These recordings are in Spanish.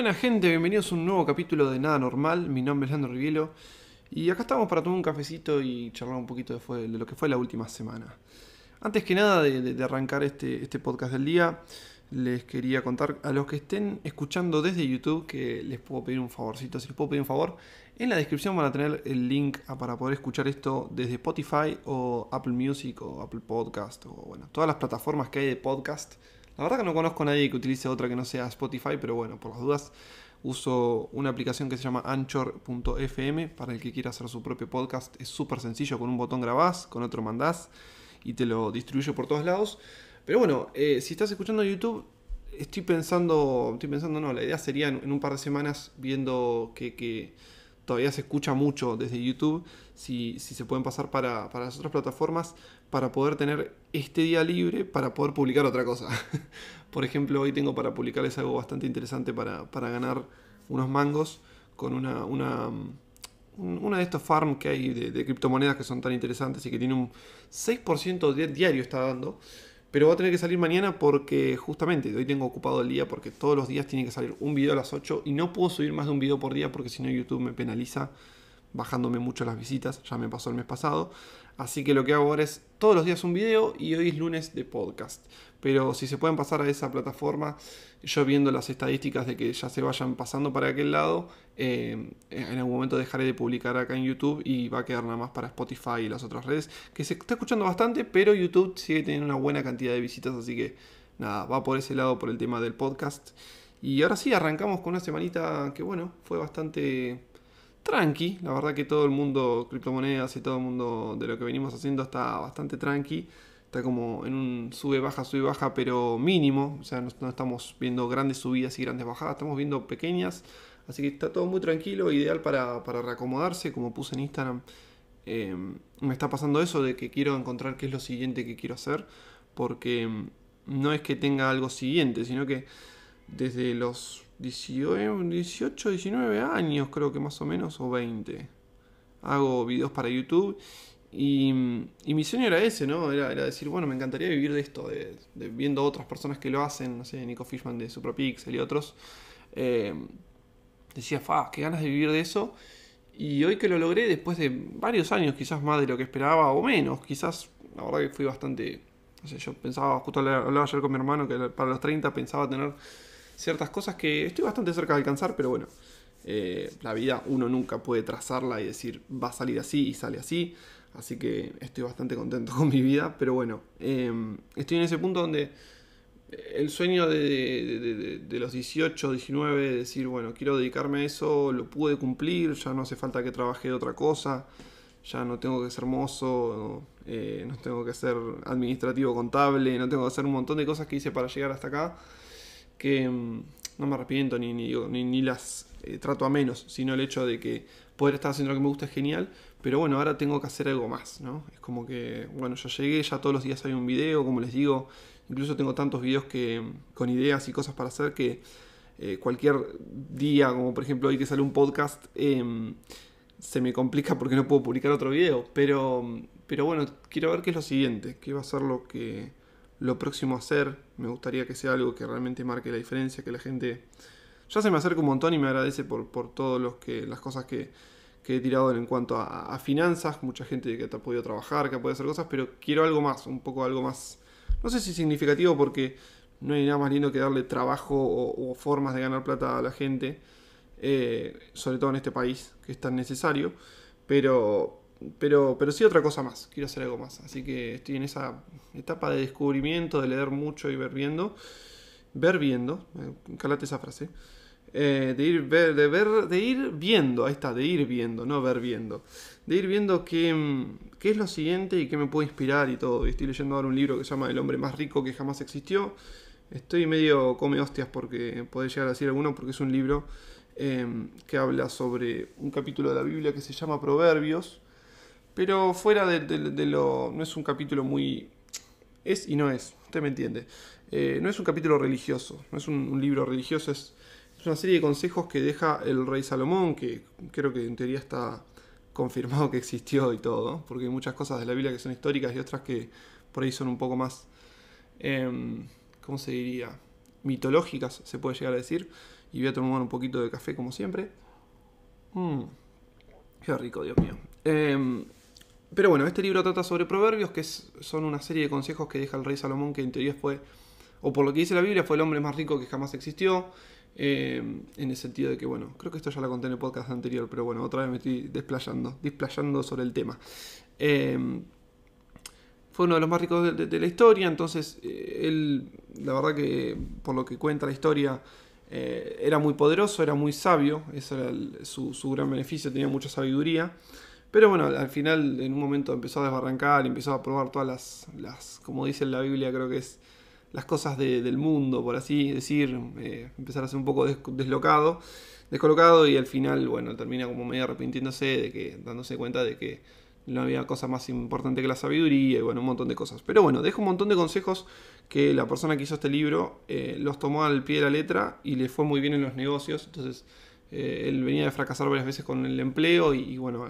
Buenas gente, bienvenidos a un nuevo capítulo de Nada Normal, mi nombre es Leandro Rivielo y acá estamos para tomar un cafecito y charlar un poquito de, lo que fue la última semana. Antes que nada de, arrancar este, este podcast del día, les quería contar a los que estén escuchando desde YouTube que les puedo pedir un favorcito, si les puedo pedir un favor, en la descripción van a tener el link para poder escuchar esto desde Spotify o Apple Music o Apple Podcast o bueno, todas las plataformas que hay de podcast la verdad que no conozco a nadie que utilice otra que no sea Spotify, pero bueno, por las dudas uso una aplicación que se llama anchor.fm para el que quiera hacer su propio podcast. Es súper sencillo, con un botón grabás, con otro mandás y te lo distribuyo por todos lados. Pero bueno, eh, si estás escuchando YouTube, estoy pensando, estoy pensando, no, la idea sería en, un par de semanas viendo que todavía se escucha mucho desde YouTube, si, se pueden pasar para, las otras plataformas, para poder tener este día libre para poder publicar otra cosa. Por ejemplo, hoy tengo para publicarles algo bastante interesante para, ganar unos mangos con una, una, una de estos farms que hay de criptomonedas que son tan interesantes y que tiene un 6% diario está dando. Pero voy a tener que salir mañana porque justamente hoy tengo ocupado el día porque todos los días tiene que salir un video a las 8 y no puedo subir más de un video por día porque si no YouTube me penaliza bajándome mucho las visitas, ya me pasó el mes pasado. Así que lo que hago ahora es todos los días un video y hoy es lunes de podcast. Pero si se pueden pasar a esa plataforma, yo viendo las estadísticas de que ya se vayan pasando para aquel lado, eh, en algún momento dejaré de publicar acá en YouTube y va a quedar nada más para Spotify y las otras redes, que se está escuchando bastante, pero YouTube sigue teniendo una buena cantidad de visitas, así que nada, va por ese lado por el tema del podcast. Y ahora sí, arrancamos con una semanita que bueno, fue bastante tranqui. La verdad que todo el mundo criptomonedas y todo el mundo de lo que venimos haciendo está bastante tranqui. Está como en un sube, baja, sube, baja, pero mínimo. O sea, no, estamos viendo grandes subidas y grandes bajadas, estamos viendo pequeñas. Así que está todo muy tranquilo, ideal para, para reacomodarse. Como puse en Instagram, eh, me está pasando eso de que quiero encontrar qué es lo siguiente que quiero hacer. Porque mm, no es que tenga algo siguiente, sino que desde los 18, 19 años creo que más o menos, o 20. Hago videos para YouTube y, y mi sueño era ese, ¿no? Era, decir, bueno, me encantaría vivir de esto, de, a viendo otras personas que lo hacen, no sé, Nico Fishman de Superpixel y otros. Eh, decía, fa, qué ganas de vivir de eso. Y hoy que lo logré, después de varios años, quizás más de lo que esperaba o menos, quizás, la verdad que fui bastante... No sé, yo pensaba, justo hablaba ayer con mi hermano, que para los 30 pensaba tener ciertas cosas que estoy bastante cerca de alcanzar, pero bueno, eh, la vida uno nunca puede trazarla y decir va a salir así y sale así. Así que estoy bastante contento con mi vida, pero bueno, em, estoy en ese punto donde eh, el sueño de, los 18, 19, de decir, bueno, quiero dedicarme a eso, lo pude cumplir, ya no hace falta que trabaje de otra cosa, ya no tengo que ser mozo, eh, no tengo que ser administrativo contable, no tengo que hacer un montón de cosas que hice para llegar hasta acá que mm, no me arrepiento ni, ni, las eh, trato a menos, sino el hecho de que poder estar haciendo lo que me gusta es genial, pero bueno, ahora tengo que hacer algo más, ¿no? Es como que, bueno, yo llegué, ya todos los días hay un video, como les digo, incluso tengo tantos videos que, con ideas y cosas para hacer que eh, cualquier día, como por ejemplo hoy que sale un podcast, em, se me complica porque no puedo publicar otro video, pero, pero bueno, quiero ver qué es lo siguiente, qué va a ser lo que lo próximo a hacer, me gustaría que sea algo que realmente marque la diferencia, que la gente ya se me acerca un montón y me agradece por, por todas las cosas que, he tirado en cuanto a, finanzas, mucha gente que ha podido trabajar, que ha podido hacer cosas, pero quiero algo más, un poco algo más, no sé si significativo porque no hay nada más lindo que darle trabajo o, formas de ganar plata a la gente, eh, sobre todo en este país que es tan necesario, pero, pero, pero sí otra cosa más, quiero hacer algo más. Así que estoy en esa etapa de descubrimiento, de leer mucho y ver viendo. Ver viendo, calate esa frase. Eh, de, ir ver, de, ver, de ir viendo, ahí está, de ir viendo, no ver viendo. De ir viendo qué, es lo siguiente y qué me puede inspirar y todo. Y estoy leyendo ahora un libro que se llama El hombre más rico que jamás existió. Estoy medio come hostias porque puede llegar a decir alguno porque es un libro eh, que habla sobre un capítulo de la Biblia que se llama Proverbios pero fuera de, lo. No es un capítulo muy. Es y no es, usted me entiende. Eh, no es un capítulo religioso, no es un, libro religioso, es, una serie de consejos que deja el rey Salomón, que creo que en teoría está confirmado que existió y todo, porque hay muchas cosas de la Biblia que son históricas y otras que por ahí son un poco más. Em, ¿Cómo se diría? Mitológicas, se puede llegar a decir. Y voy a tomar un poquito de café, como siempre. Mm, qué rico, Dios mío. Eh, pero bueno, este libro trata sobre proverbios, que son una serie de consejos que deja el rey Salomón, que en teoría fue, o por lo que dice la Biblia, fue el hombre más rico que jamás existió. Eh, en el sentido de que, bueno, creo que esto ya lo conté en el podcast anterior, pero bueno, otra vez me estoy desplayando, sobre el tema. Eh, fue uno de los más ricos de, la historia, entonces eh, él, la verdad que por lo que cuenta la historia, era muy poderoso, era muy sabio, ese era su gran beneficio, tenía mucha sabiduría. Pero bueno, al final en un momento empezó a desbarrancar, empezó a probar todas las, las como dice en la Biblia, creo que es las cosas del mundo, por así decir, eh, empezar a ser un poco deslocado, descolocado y al final, bueno, termina como medio arrepintiéndose de que, dándose cuenta de que no había cosa más importante que la sabiduría y bueno, un montón de cosas. Pero bueno, dejo un montón de consejos que la persona que hizo este libro eh, los tomó al pie de la letra y le fue muy bien en los negocios, entonces eh, él venía de fracasar varias veces con el empleo y, bueno,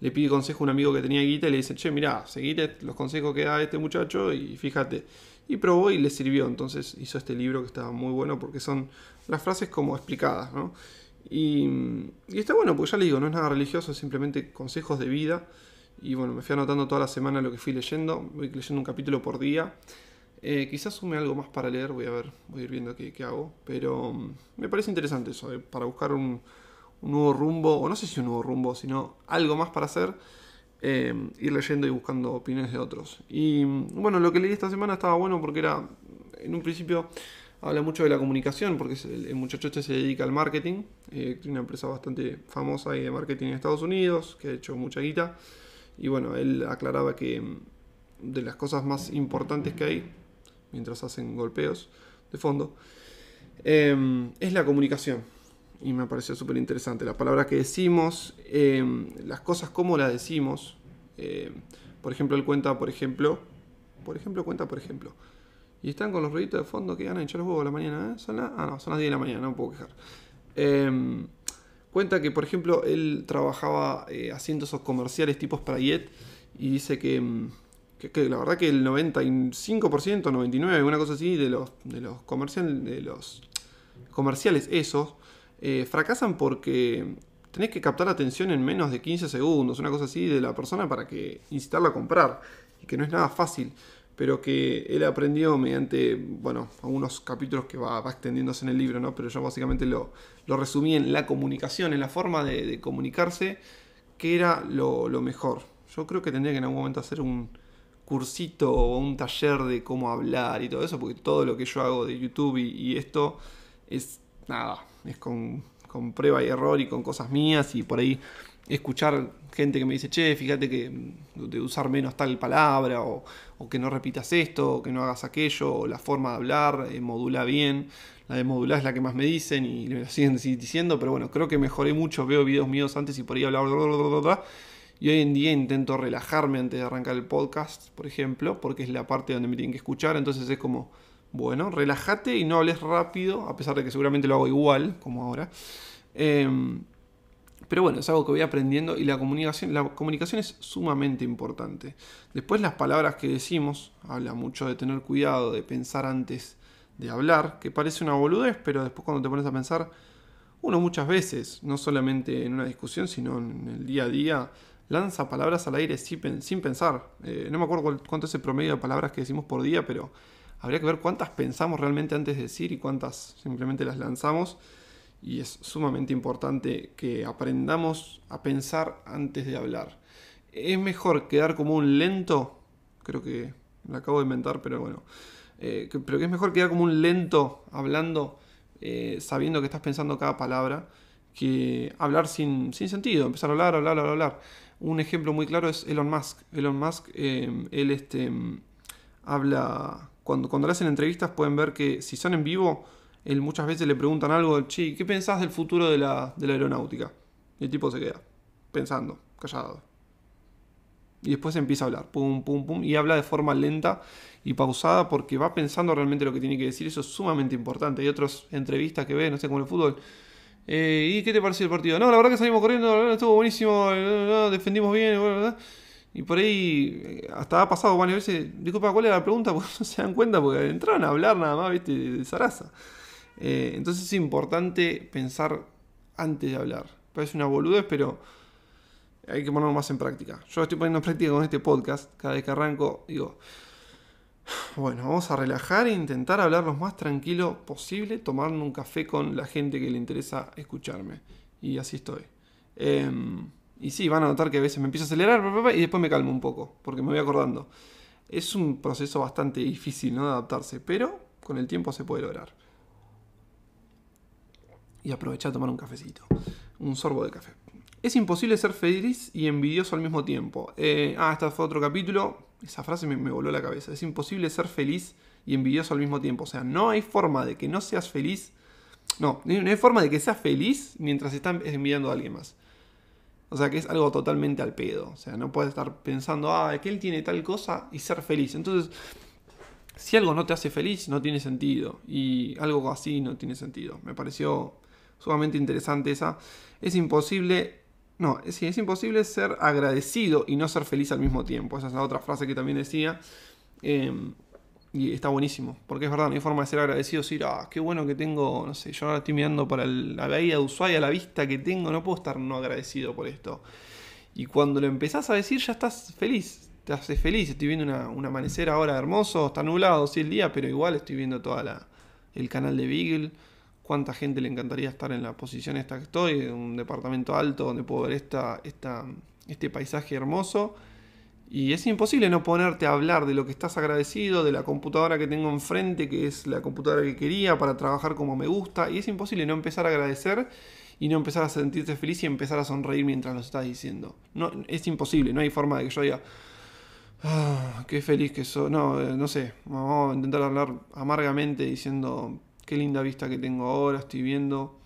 le pide consejo a un amigo que tenía guita y le dice, che, mirá, seguite los consejos que da este muchacho y fíjate. Y probó y le sirvió, entonces hizo este libro que estaba muy bueno porque son las frases como explicadas, Y, está bueno, porque ya le digo, no es nada religioso, es simplemente consejos de vida. Y bueno, me fui anotando toda la semana lo que fui leyendo, voy leyendo un capítulo por día. Eh, quizás sume algo más para leer, voy a ver, voy a ir viendo qué, hago. Pero mm, me parece interesante eso, eh, para buscar un, nuevo rumbo, o no sé si un nuevo rumbo, sino algo más para hacer, eh, ir leyendo y buscando opiniones de otros. Y mm, bueno, lo que leí esta semana estaba bueno porque era, en un principio, habla mucho de la comunicación, porque el, muchacho este se dedica al marketing, tiene una empresa bastante famosa y de marketing en Estados Unidos, que ha hecho mucha guita. Y bueno, él aclaraba que mm, de las cosas más importantes que hay mientras hacen golpeos de fondo, em, es la comunicación. Y me pareció súper interesante. La palabra que decimos, em, las cosas como las decimos. Em, por ejemplo, él cuenta, por ejemplo, por ejemplo, cuenta, por ejemplo. Y están con los ruiditos de fondo que ganan echar los huevos a la mañana. ¿eh? Son ah, no, son las 10 de la mañana, no me puedo quejar. cuenta que, por ejemplo, él trabajaba eh, haciendo esos comerciales tipos para Yet. y dice que la verdad que el 95%, 99%, una cosa así, de los, de los, comerciales de los comerciales esos, eh, fracasan porque tenés que captar atención en menos de 15 segundos, una cosa así, de la persona para que incitarla a comprar, y que no es nada fácil, pero que él aprendió mediante, bueno, algunos capítulos que va, extendiéndose en el libro, ¿no? Pero yo básicamente lo, lo resumí en la comunicación, en la forma de, comunicarse, que era lo mejor. Yo creo que tendría que en algún momento hacer un, cursito o un taller de cómo hablar y todo eso, porque todo lo que yo hago de YouTube y, esto es nada, es con, prueba y error y con cosas mías y por ahí escuchar gente que me dice, che, fíjate que mm, de usar menos tal palabra o, que no repitas esto, o que no hagas aquello, la forma de hablar, eh, modula bien, la de modular es la que más me dicen y lo siguen diciendo, pero bueno, creo que mejoré mucho, veo videos míos antes y por ahí hablar y hoy en día intento relajarme antes de arrancar el podcast, por ejemplo, porque es la parte donde me tienen que escuchar. Entonces es como, bueno, relájate y no hables rápido, a pesar de que seguramente lo hago igual, como ahora. Em, pero bueno, es algo que voy aprendiendo y la comunicación, la comunicación es sumamente importante. Después las palabras que decimos, habla mucho de tener cuidado, de pensar antes de hablar, que parece una boludez, pero después cuando te pones a pensar, uno muchas veces, no solamente en una discusión, sino en el día a día, lanza palabras al aire sin, pensar. Eh, no me acuerdo cuánto es el promedio de palabras que decimos por día, pero habría que ver cuántas pensamos realmente antes de decir y cuántas simplemente las lanzamos. Y es sumamente importante que aprendamos a pensar antes de hablar. Es mejor quedar como un lento, creo que lo acabo de inventar, pero bueno, eh, pero que es mejor quedar como un lento hablando, eh, sabiendo que estás pensando cada palabra, que hablar sin, sin sentido, empezar a hablar, hablar, hablar, hablar. Un ejemplo muy claro es Elon Musk. Elon Musk, em, este, em, habla, cuando, cuando le hacen entrevistas pueden ver que si son en vivo, él muchas veces le preguntan algo, che, ¿qué pensás del futuro de la, de la aeronáutica? Y el tipo se queda pensando, callado. Y después empieza a hablar, pum, pum, pum, y habla de forma lenta y pausada porque va pensando realmente lo que tiene que decir. Eso es sumamente importante. Hay otras entrevistas que ve, no sé, como el fútbol, eh, ¿Y qué te pareció el partido? No, la verdad que salimos corriendo, estuvo buenísimo, eh, defendimos bien, ¿verdad? Y por ahí eh, hasta ha pasado varias veces. Disculpa, ¿cuál era la pregunta? Porque no se dan cuenta, porque entraron a hablar nada más, ¿viste? De zaraza. entonces es importante pensar antes de hablar. Parece una boludez, pero hay que ponerlo más en práctica. Yo estoy poniendo en práctica con este podcast. Cada vez que arranco, digo, bueno, vamos a relajar e intentar hablar lo más tranquilo posible, tomarme un café con la gente que le interesa escucharme. Y así estoy. Em, y sí, van a notar que a veces me empiezo a acelerar y después me calmo un poco, porque me voy acordando. Es un proceso bastante difícil, ¿no? De adaptarse, pero con el tiempo se puede lograr. Y aprovechar a tomar un cafecito, un sorbo de café. Es imposible ser feliz y envidioso al mismo tiempo. Eh, ah, este fue otro capítulo esa frase me, voló la cabeza. Es imposible ser feliz y envidioso al mismo tiempo. O sea, no hay forma de que no seas feliz. No, no hay forma de que seas feliz mientras estás envidiando a alguien más. O sea, que es algo totalmente al pedo. O sea, no puedes estar pensando, ah, que él tiene tal cosa y ser feliz. Entonces, si algo no te hace feliz, no tiene sentido. Y algo así no tiene sentido. Me pareció sumamente interesante esa. Es imposible no, es imposible ser agradecido y no ser feliz al mismo tiempo. Esa es la otra frase que también decía. Em, y está buenísimo, porque es verdad, mi forma de ser agradecido, decir, ah, qué bueno que tengo, no sé, yo ahora estoy mirando para la bahía de Ushuaia, la vista que tengo, no puedo estar no agradecido por esto. Y cuando lo empezás a decir, ya estás feliz, te haces feliz, estoy viendo una, un amanecer ahora hermoso, está nublado, sí el día, pero igual estoy viendo todo el canal de Beagle cuánta gente le encantaría estar en la posición esta que estoy, en un departamento alto donde puedo ver este paisaje hermoso. Y es imposible no ponerte a hablar de lo que estás agradecido, de la computadora que tengo enfrente, que es la computadora que quería para trabajar como me gusta. Y es imposible no empezar a agradecer y no empezar a sentirte feliz y empezar a sonreír mientras lo estás diciendo. No, es imposible, no hay forma de que yo diga, ah, qué feliz que soy. No, eh, no sé, vamos a intentar hablar amargamente diciendo, qué linda vista que tengo ahora, estoy viendo.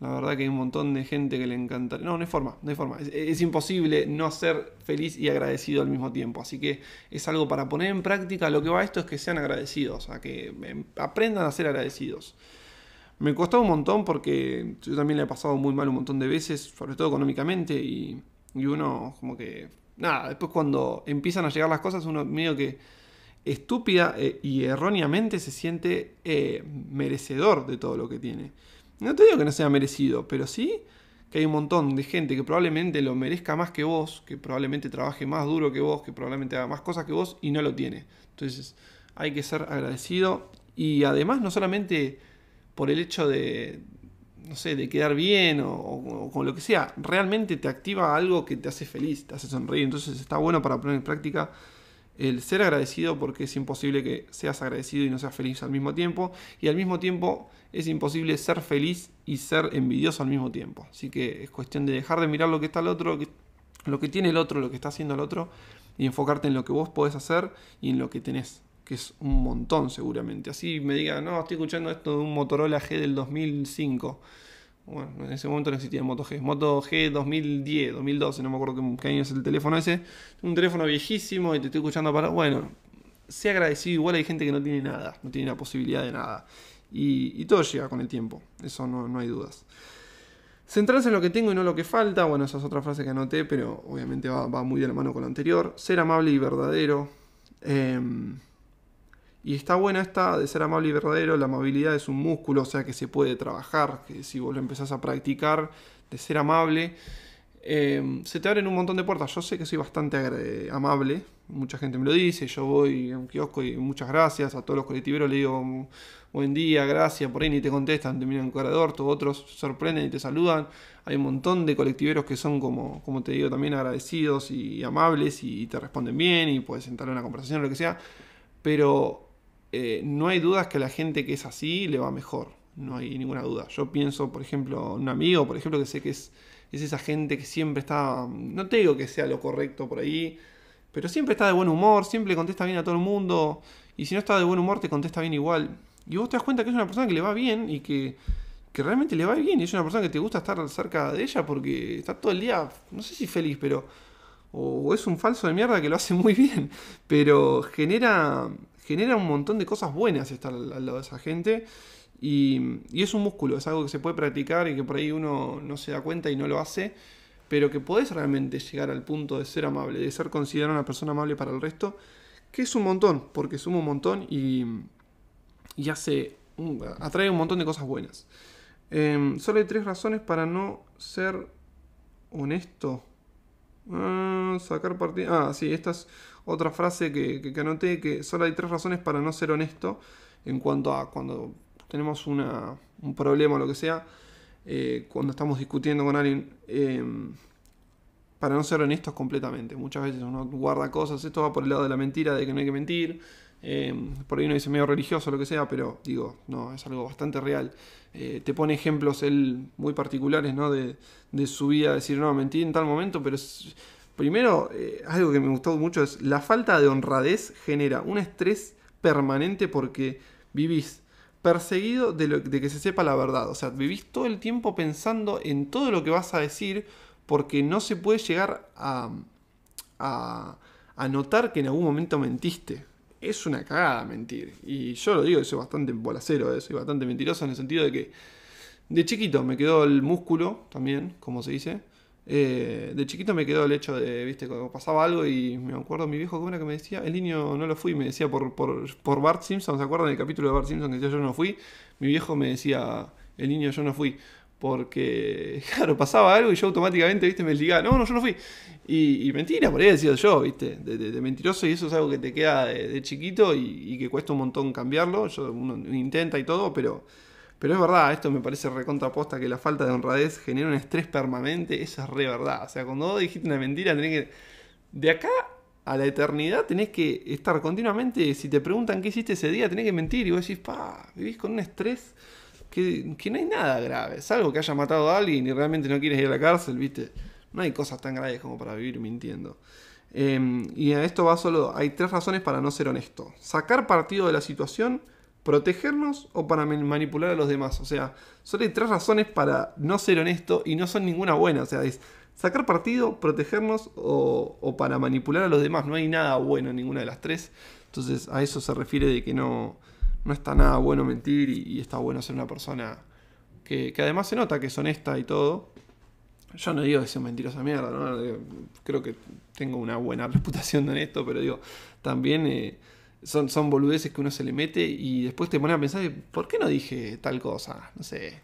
La verdad que hay un montón de gente que le encanta. No, no hay forma, no hay forma. Es, imposible no ser feliz y agradecido al mismo tiempo. Así que es algo para poner en práctica. Lo que va a esto es que sean agradecidos, o sea que em, aprendan a ser agradecidos. Me costó un montón porque yo también le he pasado muy mal un montón de veces, sobre todo económicamente, y, y uno como que... Nada, después cuando empiezan a llegar las cosas, uno medio que estúpida eh, y erróneamente se siente eh, merecedor de todo lo que tiene. No te digo que no sea merecido, pero sí que hay un montón de gente que probablemente lo merezca más que vos, que probablemente trabaje más duro que vos, que probablemente haga más cosas que vos y no lo tiene. Entonces hay que ser agradecido y además no solamente por el hecho de, no sé, de quedar bien o, con lo que sea, realmente te activa algo que te hace feliz, te hace sonreír, entonces está bueno para poner en práctica el ser agradecido porque es imposible que seas agradecido y no seas feliz al mismo tiempo. Y al mismo tiempo es imposible ser feliz y ser envidioso al mismo tiempo. Así que es cuestión de dejar de mirar lo que está el otro, lo que tiene el otro, lo que está haciendo el otro, y enfocarte en lo que vos podés hacer y en lo que tenés, que es un montón seguramente. Así me digan, no, estoy escuchando esto de un Motorola G del 2005. Bueno, en ese momento no existía Moto G. Moto G 2010, 2012, no me acuerdo qué, año es el teléfono ese. Un teléfono viejísimo y te estoy escuchando para. Bueno, sé agradecido, igual hay gente que no tiene nada, no tiene la posibilidad de nada. Y, todo llega con el tiempo, eso no, hay dudas. Centrarse en lo que tengo y no lo que falta, bueno, esa es otra frase que anoté, pero obviamente va, muy de la mano con lo anterior. Ser amable y verdadero. Eh, y está buena esta de ser amable y verdadero, la amabilidad es un músculo, o sea que se puede trabajar, que si vos lo empezás a practicar, de ser amable, em, se te abren un montón de puertas. Yo sé que soy bastante amable, mucha gente me lo dice, yo voy a un kiosco y muchas gracias, a todos los colectiveros le digo buen día, gracias, por ahí ni te contestan, te miran en corredor, todos otros sorprenden y te saludan. Hay un montón de colectiveros que son, como, como te digo, también agradecidos y amables y te responden bien y puedes entrar en una conversación o lo que sea, pero eh, no hay dudas que a la gente que es así le va mejor. No hay ninguna duda. Yo pienso, por ejemplo, un amigo, por ejemplo, que sé que es, es esa gente que siempre está. No te digo que sea lo correcto por ahí, pero siempre está de buen humor, siempre contesta bien a todo el mundo. Y si no está de buen humor, te contesta bien igual. Y vos te das cuenta que es una persona que le va bien y que, que realmente le va bien. Y es una persona que te gusta estar cerca de ella porque está todo el día, no sé si feliz, pero. O es un falso de mierda que lo hace muy bien. Pero genera genera un montón de cosas buenas estar al, lado de esa gente. Y, es un músculo, es algo que se puede practicar y que por ahí uno no se da cuenta y no lo hace, pero que podés realmente llegar al punto de ser amable, de ser considerado una persona amable para el resto, que es un montón, porque suma un montón y, se atrae un montón de cosas buenas. Em, solo hay tres razones para no ser honesto Ah, sacar partido. Ah, sí, esta es otra frase que, que, anoté, que solo hay tres razones para no ser honesto en cuanto a cuando tenemos una, un problema o lo que sea, eh, cuando estamos discutiendo con alguien, em, para no ser honestos completamente. Muchas veces uno guarda cosas, esto va por el lado de la mentira, de que no hay que mentir, eh, por ahí uno dice medio religioso, o lo que sea, pero digo, no, es algo bastante real. Eh, te pone ejemplos él muy particulares, De, su vida, decir, no, mentí en tal momento, pero primero, eh, algo que me gustó mucho es la falta de honradez genera un estrés permanente porque vivís perseguido de, que se sepa la verdad, o sea, vivís todo el tiempo pensando en todo lo que vas a decir porque no se puede llegar a, a notar que en algún momento mentiste es una cagada mentir. Y yo lo digo, eso soy bastante bolacero, soy bastante mentiroso en el sentido de que de chiquito me quedó el músculo también, como se dice. Eh, de chiquito me quedó el hecho de, viste, cuando pasaba algo y me acuerdo mi viejo, ¿cómo era que me decía? El niño no lo fui, me decía por, por, por Bart Simpson, ¿se acuerdan del capítulo de Bart Simpson que decía yo no fui? Mi viejo me decía, el niño yo no fui. Porque, claro, pasaba algo y yo automáticamente, viste, me ligaba, no, no, yo no fui. Y, mentira, por ahí he yo, viste, de, mentiroso y eso es algo que te queda de, chiquito y, que cuesta un montón cambiarlo. Yo, uno intenta y todo, pero, pero es verdad, esto me parece recontraposta que la falta de honradez genera un estrés permanente, eso es re verdad. O sea, cuando vos dijiste una mentira, tenés que... De acá a la eternidad tenés que estar continuamente, si te preguntan qué hiciste ese día, tenés que mentir y vos decís, pa, vivís con un estrés que, no hay nada grave, salvo que haya matado a alguien y realmente no quieres ir a la cárcel, ¿viste? No hay cosas tan graves como para vivir mintiendo. Em, y a esto va solo, hay tres razones para no ser honesto. Sacar partido de la situación, protegernos o para manipular a los demás. O sea, solo hay tres razones para no ser honesto y no son ninguna buena. O sea, es sacar partido, protegernos o, o para manipular a los demás. No hay nada bueno en ninguna de las tres. Entonces a eso se refiere de que no, no está nada bueno mentir y, está bueno ser una persona que, que, además se nota que es honesta y todo. Yo no digo que sea mentirosa mierda, creo que tengo una buena reputación en esto, pero digo, también eh, son, son boludeces que uno se le mete y después te pone a pensar, ¿por qué no dije tal cosa? No sé,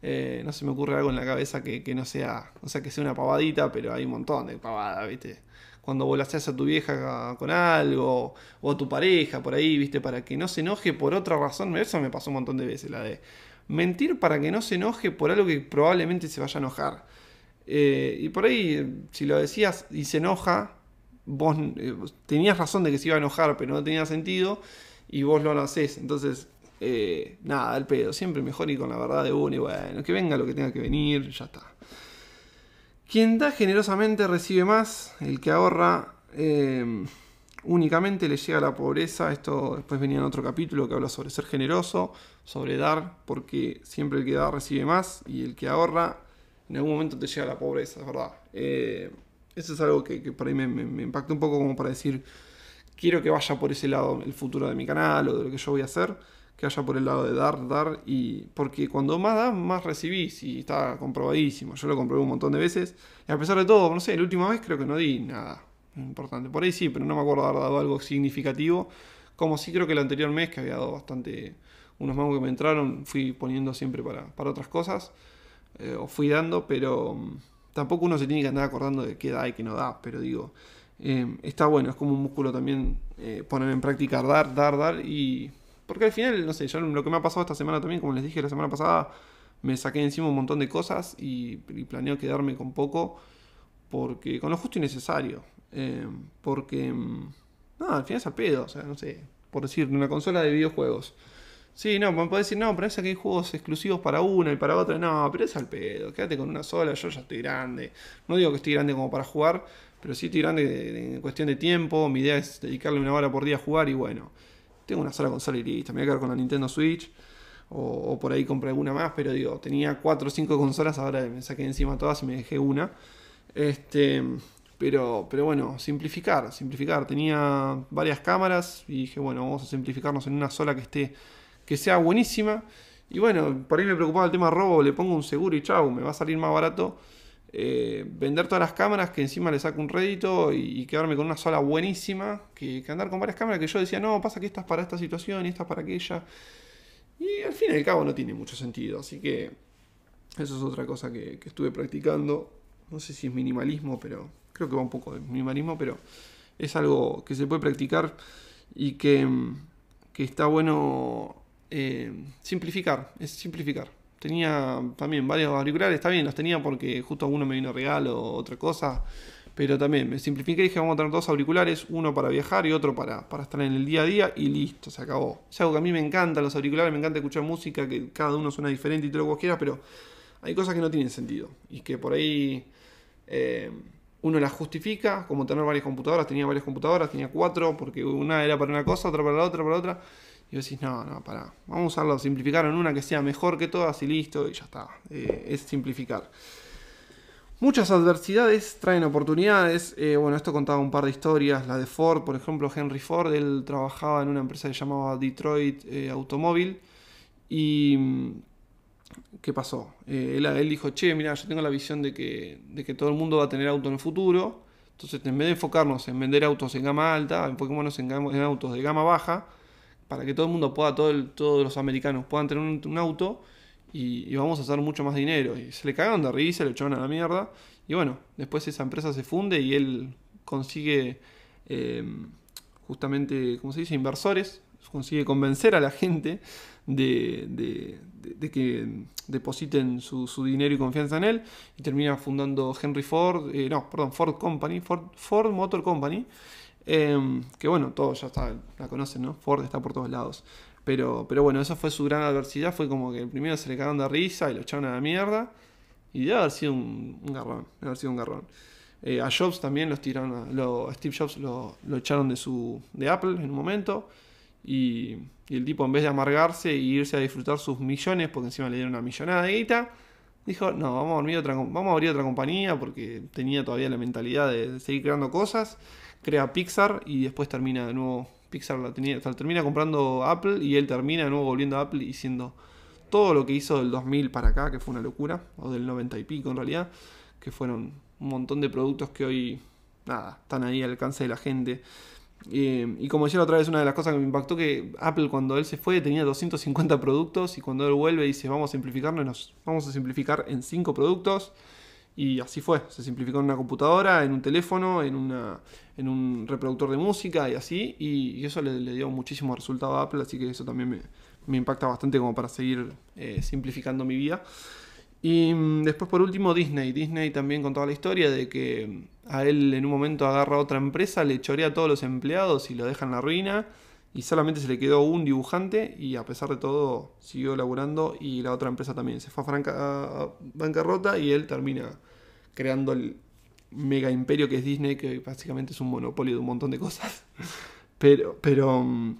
eh, no se me ocurre algo en la cabeza que, que, no sea, o sea, que sea una pavadita, pero hay un montón de pavadas, ¿viste? cuando volaseas a tu vieja con algo, o a tu pareja por ahí, viste, para que no se enoje por otra razón. Eso me pasó un montón de veces, la de mentir para que no se enoje por algo que probablemente se vaya a enojar. Eh, y por ahí, si lo decías y se enoja, eh, vos tenías razón de que se iba a enojar, pero no tenía sentido, y vos lo haces. Entonces, eh, nada, al pedo. Siempre mejor y con la verdad de uno y bueno, que venga lo que tenga que venir, ya está. Quien da generosamente recibe más, el que ahorra eh, únicamente le llega a la pobreza. Esto después venía en otro capítulo que habla sobre ser generoso, sobre dar, porque siempre el que da recibe más y el que ahorra en algún momento te llega a la pobreza, es verdad. Eh, eso es algo que, para mí me, impacta un poco como para decir, quiero que vaya por ese lado el futuro de mi canal o de lo que yo voy a hacer que haya por el lado de dar, dar y. Porque cuando más das, más recibís y está comprobadísimo. Yo lo comprobé un montón de veces y a pesar de todo, no sé, la última vez creo que no di nada importante. Por ahí sí, pero no me acuerdo haber dado algo significativo. Como sí creo que el anterior mes que había dado bastante. Unos mangos que me entraron, fui poniendo siempre para, otras cosas. Eh, o fui dando, pero mm, tampoco uno se tiene que andar acordando de qué da y qué no da, pero digo, eh, está bueno, es como un músculo también eh, poner en práctica dar, dar, dar y porque al final, no sé, yo lo que me ha pasado esta semana también, como les dije la semana pasada, me saqué encima un montón de cosas y, planeo quedarme con poco, porque con lo justo y necesario. Eh, porque, mm, no, al final es al pedo, o sea, no sé, por decir, una consola de videojuegos. Sí, no, me puede decir, no, pero es que hay juegos exclusivos para una y para otra. No, pero es al pedo, quédate con una sola, yo ya estoy grande. No digo que estoy grande como para jugar, pero sí estoy grande en cuestión de tiempo. Mi idea es dedicarle una hora por día a jugar y bueno tengo una sola consola y listo, me voy a quedar con la Nintendo Switch. O, por ahí compré alguna más, pero digo, tenía 4 o 5 consolas, ahora me saqué encima todas y me dejé una. Este, pero, pero bueno, simplificar, simplificar. Tenía varias cámaras y dije, bueno, vamos a simplificarnos en una sola que esté, que sea buenísima. Y bueno, por ahí me preocupaba el tema robo, le pongo un seguro y chau, me va a salir más barato eh, vender todas las cámaras que encima le saco un rédito y, quedarme con una sola buenísima que, andar con varias cámaras que yo decía, no, pasa que esta para esta situación y esta para aquella. Y al fin y al cabo no tiene mucho sentido, así que eso es otra cosa que, estuve practicando. No sé si es minimalismo, pero creo que va un poco de minimalismo, pero es algo que se puede practicar y que, está bueno eh, simplificar, es simplificar. Tenía también varios auriculares, está bien, los tenía porque justo uno me vino regalo o otra cosa. Pero también me simplifiqué y dije, vamos a tener dos auriculares, uno para viajar y otro para, para estar en el día a día y listo, se acabó. Es algo que a mí me encanta, los auriculares, me encanta escuchar música, que cada uno suena diferente y todo lo que vos quieras, pero hay cosas que no tienen sentido y que por ahí... Eh, uno las justifica, como tener varias computadoras, tenía varias computadoras, tenía cuatro, porque una era para una cosa, otra para la otra, para la otra. Y decís, no, no, pará. Vamos a usarlo, simplificar en una que sea mejor que todas y listo, y ya está. Eh, es simplificar. Muchas adversidades traen oportunidades. Eh, bueno, esto contaba un par de historias. La de Ford, por ejemplo, Henry Ford, él trabajaba en una empresa que llamaba Detroit eh, Automóvil. ¿Y mm, qué pasó? él, dijo, che, mira, yo tengo la visión de que, de que todo el mundo va a tener auto en el futuro. Entonces, en vez de enfocarnos en vender autos en gama alta, enfocémonos en, en autos de gama baja para que todo el mundo pueda, todo todos los americanos puedan tener un, auto y, vamos a hacer mucho más dinero. Y se le cagaron de se le echaron a la mierda. Y bueno, después esa empresa se funde y él consigue eh, justamente, ¿cómo se dice?, inversores, consigue convencer a la gente de, que depositen su, dinero y confianza en él y termina fundando Henry Ford, eh, no, perdón, Ford Company, Ford Motor Company. Em, que bueno, todos ya está, la conocen, ¿no? Ford está por todos lados. Pero, pero bueno, esa fue su gran adversidad. Fue como que el primero se le cagaron de risa y lo echaron a la mierda. Y debe haber sido un, garrón. sido un garrón. Eh, a Jobs también los tiraron. A, lo, Steve Jobs lo, echaron de, su, de Apple en un momento. Y, el tipo, en vez de amargarse e irse a disfrutar sus millones, porque encima le dieron una millonada de guita, dijo: No, vamos a, abrir otra, vamos a abrir otra compañía porque tenía todavía la mentalidad de seguir creando cosas crea Pixar y después termina de nuevo. Pixar la, tenía, termina comprando Apple y él termina de nuevo volviendo a Apple y siendo todo lo que hizo del 2000 para acá, que fue una locura, o del 90 y pico en realidad, que fueron un montón de productos que hoy, nada, están ahí al alcance de la gente. Eh, y como decía otra vez, una de las cosas que me impactó que Apple cuando él se fue tenía 250 productos y cuando él vuelve dice vamos a simplificarnos, vamos a simplificar en 5 productos. Y así fue, se simplificó en una computadora, en un teléfono, en, una, en un reproductor de música y así, y, eso le, dio muchísimo resultado a Apple, así que eso también me, impacta bastante como para seguir eh, simplificando mi vida. Y mm, después por último Disney. Disney también con toda la historia de que mm, a él en un momento agarra otra empresa, le chorea a todos los empleados y lo deja en la ruina y solamente se le quedó un dibujante y a pesar de todo siguió laburando y la otra empresa también se fue a, bancarrota y él termina creando el mega imperio que es Disney, que básicamente es un monopolio de un montón de cosas. Pero, pero, mm,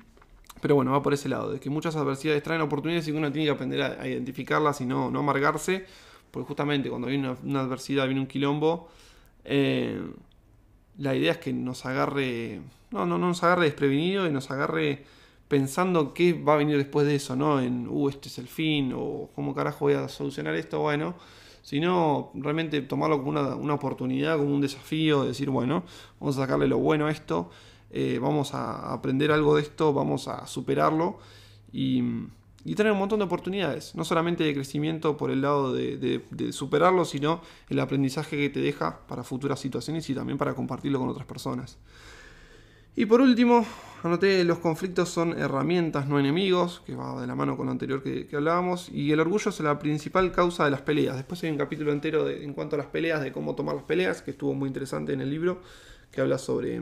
pero bueno, va por ese lado, de que muchas adversidades traen oportunidades y uno tiene que aprender a, identificarlas y no, amargarse, porque justamente cuando viene una, adversidad, viene un quilombo, eh, la idea es que nos agarre, no, no, nos agarre desprevenido y nos agarre pensando qué va a venir después de eso, ¿no? En, uh, este es el fin, o cómo carajo voy a solucionar esto, bueno, sino realmente tomarlo como una, oportunidad, como un desafío, decir, bueno, vamos a sacarle lo bueno a esto, eh, vamos a aprender algo de esto, vamos a superarlo y y tener un montón de oportunidades, no solamente de crecimiento por el lado de, superarlo, sino el aprendizaje que te deja para futuras situaciones y también para compartirlo con otras personas. Y por último, anoté los conflictos son herramientas, no enemigos, que va de la mano con lo anterior que, hablábamos, y el orgullo es la principal causa de las peleas. Después hay un capítulo entero en cuanto a las peleas, de cómo tomar las peleas, que estuvo muy interesante en el libro, que habla sobre...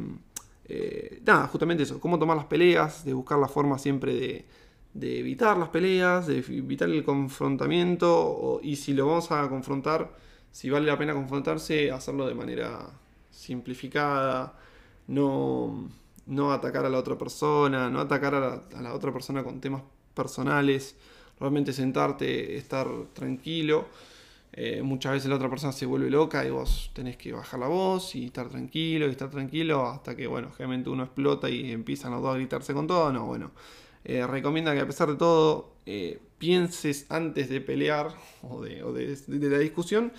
Eh, nada, justamente eso, cómo tomar las peleas, de buscar la forma siempre de, de evitar las peleas, de evitar el confrontamiento, y si lo vamos a confrontar, si vale la pena confrontarse, hacerlo de manera simplificada, no, atacar a la otra persona, no atacar a la, otra persona con temas personales, realmente sentarte, estar tranquilo. Eh, muchas veces la otra persona se vuelve loca y vos tenés que bajar la voz y estar tranquilo y estar tranquilo hasta que, bueno, generalmente uno explota y empiezan los dos a gritarse con todo. No, bueno, eh, recomienda que a pesar de todo eh, pienses antes de pelear o de, la discusión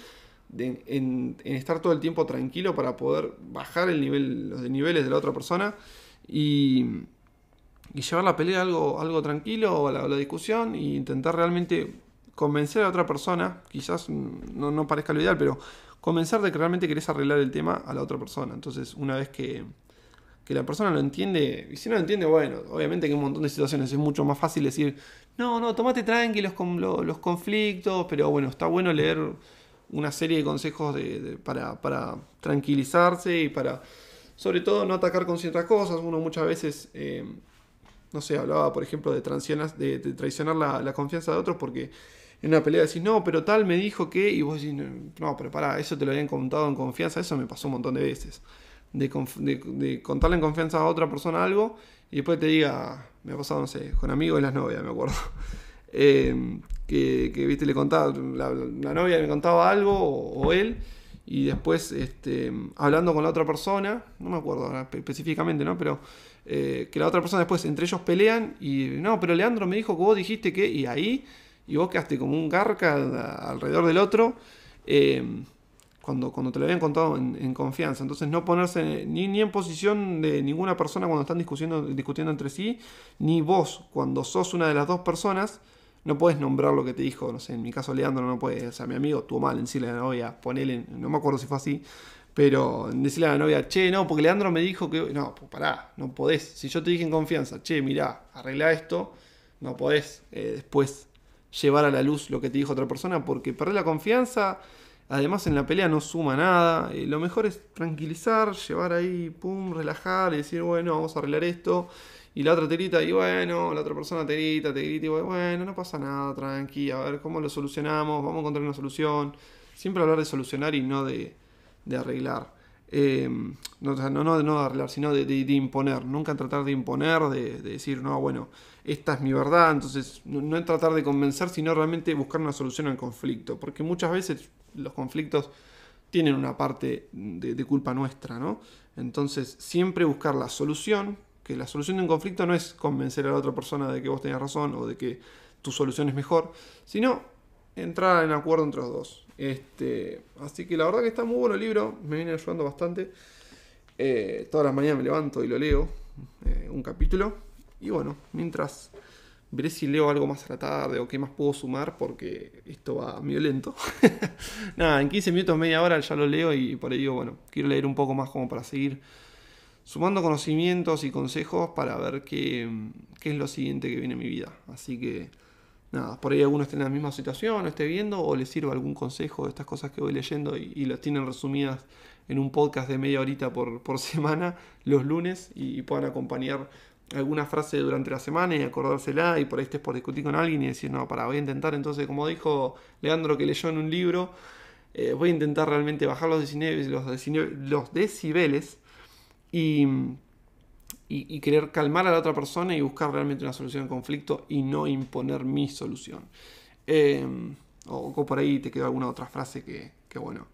en, estar todo el tiempo tranquilo para poder bajar el nivel, los niveles de la otra persona y, llevar la pelea algo, algo tranquilo o a la, discusión e intentar realmente convencer a otra persona, quizás no, no, parezca lo ideal, pero convencer de que realmente querés arreglar el tema a la otra persona. Entonces, una vez que, que la persona lo entiende, y si no lo entiende, bueno, obviamente que en un montón de situaciones es mucho más fácil decir, no, no, tomate tranquilos los, los, conflictos, pero bueno, está bueno leer una serie de consejos de, para, para, tranquilizarse y para, sobre todo, no atacar con ciertas cosas. Uno muchas veces, eh, no sé, hablaba, por ejemplo, de, traicionar, de, traicionar la, la, confianza de otros porque en una pelea decís, no, pero tal me dijo que, y vos decís, no, pero pará, eso te lo habían contado en confianza, eso me pasó un montón de veces de, de, contarle en confianza a otra persona algo y después te diga, me ha pasado, no sé, con amigos y las novias, me acuerdo. Em, que, que, viste, le contaba, la, novia me contaba algo o, él, y después este, hablando con la otra persona, no me acuerdo específicamente, ¿no? Pero eh, que la otra persona después entre ellos pelean y no, pero Leandro me dijo que vos dijiste que, y ahí, y vos quedaste como un garca alrededor del otro. Eh, cuando, cuando te lo habían contado en, confianza. Entonces no ponerse ni, ni, en posición de ninguna persona cuando están discutiendo, discutiendo entre sí, ni vos cuando sos una de las dos personas. No puedes nombrar lo que te dijo, no sé, en mi caso Leandro no puede, o sea, mi amigo tuvo mal en decirle a la novia, ponele, no me acuerdo si fue así, pero decirle a la novia, che, no, porque Leandro me dijo que. No, pues pará, no podés. Si yo te dije en confianza, che, mirá, arregla esto, no podés eh, después llevar a la luz lo que te dijo otra persona porque perder la confianza. Además en la pelea no suma nada. Eh, lo mejor es tranquilizar, llevar ahí, pum, relajar y decir, bueno, vamos a arreglar esto. Y la otra terita, y bueno, la otra persona terita, te grita, y bueno, no pasa nada, tranqui, a ver cómo lo solucionamos, vamos a encontrar una solución. Siempre hablar de solucionar y no de arreglar. Eh, no, de no, no, arreglar, sino de, imponer. Nunca tratar de imponer, de, decir, no, bueno, esta es mi verdad. Entonces, no, en es tratar de convencer, sino realmente buscar una solución al conflicto. Porque muchas veces los conflictos tienen una parte de, culpa nuestra, ¿no? Entonces, siempre buscar la solución, que la solución de un conflicto no es convencer a la otra persona de que vos tenías razón o de que tu solución es mejor, sino entrar en acuerdo entre los dos este, así que la verdad que está muy bueno el libro, me viene ayudando bastante. Eh, todas las mañanas me levanto y lo leo, eh, un capítulo. Y bueno, mientras veré si leo algo más a la tarde o qué más puedo sumar porque esto va medio lento. Nada, en 15 minutos, media hora ya lo leo y por ello bueno, quiero leer un poco más como para seguir sumando conocimientos y consejos para ver qué, qué es lo siguiente que viene en mi vida. Así que nada, por ahí alguno esté en la misma situación, o esté viendo, o le sirva algún consejo de estas cosas que voy leyendo y, las tienen resumidas en un podcast de media horita por, semana, los lunes, y, puedan acompañar alguna frase durante la semana y acordársela, y por ahí estés por discutir con alguien y decir, no, para, voy a intentar, entonces, como dijo Leandro que leyó en un libro, eh, voy a intentar realmente bajar los, los, los decibeles y y, querer calmar a la otra persona y buscar realmente una solución al conflicto y no imponer mi solución. Em, o, por ahí te quedó alguna otra frase que, bueno,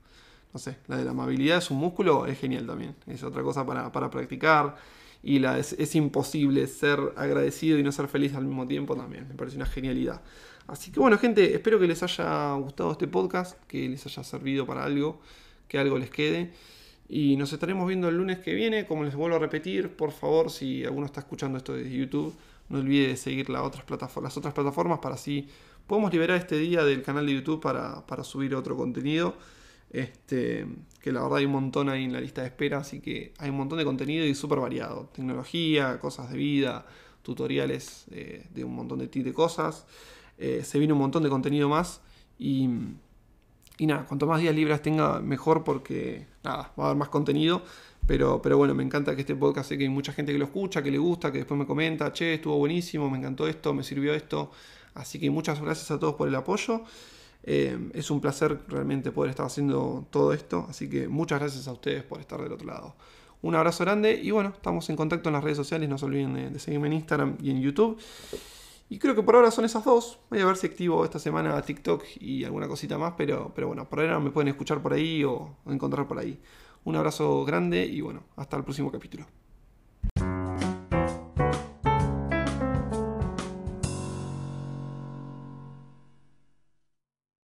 no sé, la de la amabilidad es un músculo, es genial también, es otra cosa para, practicar. Y la es, es, imposible ser agradecido y no ser feliz al mismo tiempo también, me parece una genialidad. Así que bueno gente, espero que les haya gustado este podcast, que les haya servido para algo, que algo les quede. Y nos estaremos viendo el lunes que viene. Como les vuelvo a repetir, por favor, si alguno está escuchando esto desde YouTube, no olvide de seguir las otras plataformas, otras plataformas para así podemos liberar este día del canal de YouTube para, subir otro contenido. Este, que la verdad hay un montón ahí en la lista de espera, así que hay un montón de contenido y súper variado. Tecnología, cosas de vida, tutoriales eh, de un montón de, de cosas. Eh, se viene un montón de contenido más y y nada, cuanto más días libras tenga, mejor porque nada, va a haber más contenido. Pero, pero bueno, me encanta que este podcast, sé que hay mucha gente que lo escucha, que le gusta, que después me comenta, che, estuvo buenísimo, me encantó esto, me sirvió esto. Así que muchas gracias a todos por el apoyo. Eh, es un placer realmente poder estar haciendo todo esto, así que muchas gracias a ustedes por estar del otro lado. Un abrazo grande y bueno, estamos en contacto en las redes sociales, no se olviden de seguirme en Instagram y en YouTube. Y creo que por ahora son esas dos. Voy a ver si activo esta semana TikTok y alguna cosita más, pero, pero bueno, por ahora me pueden escuchar por ahí o encontrar por ahí. Un abrazo grande y bueno, hasta el próximo capítulo.